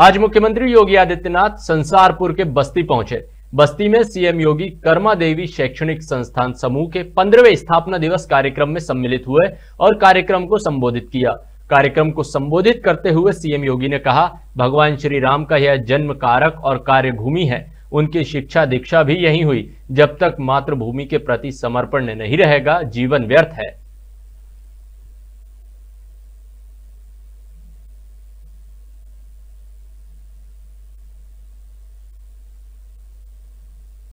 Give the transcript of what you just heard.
आज मुख्यमंत्री योगी आदित्यनाथ संसारपुर के बस्ती पहुंचे बस्ती में सीएम योगी कर्मा देवी शैक्षणिक संस्थान समूह के पंद्रहवें स्थापना दिवस कार्यक्रम में सम्मिलित हुए और कार्यक्रम को संबोधित किया कार्यक्रम को संबोधित करते हुए सीएम योगी ने कहा भगवान श्री राम का यह जन्म कारक और कार्य भूमि है उनकी शिक्षा दीक्षा भी यही हुई जब तक मातृभूमि के प्रति समर्पण नहीं रहेगा जीवन व्यर्थ है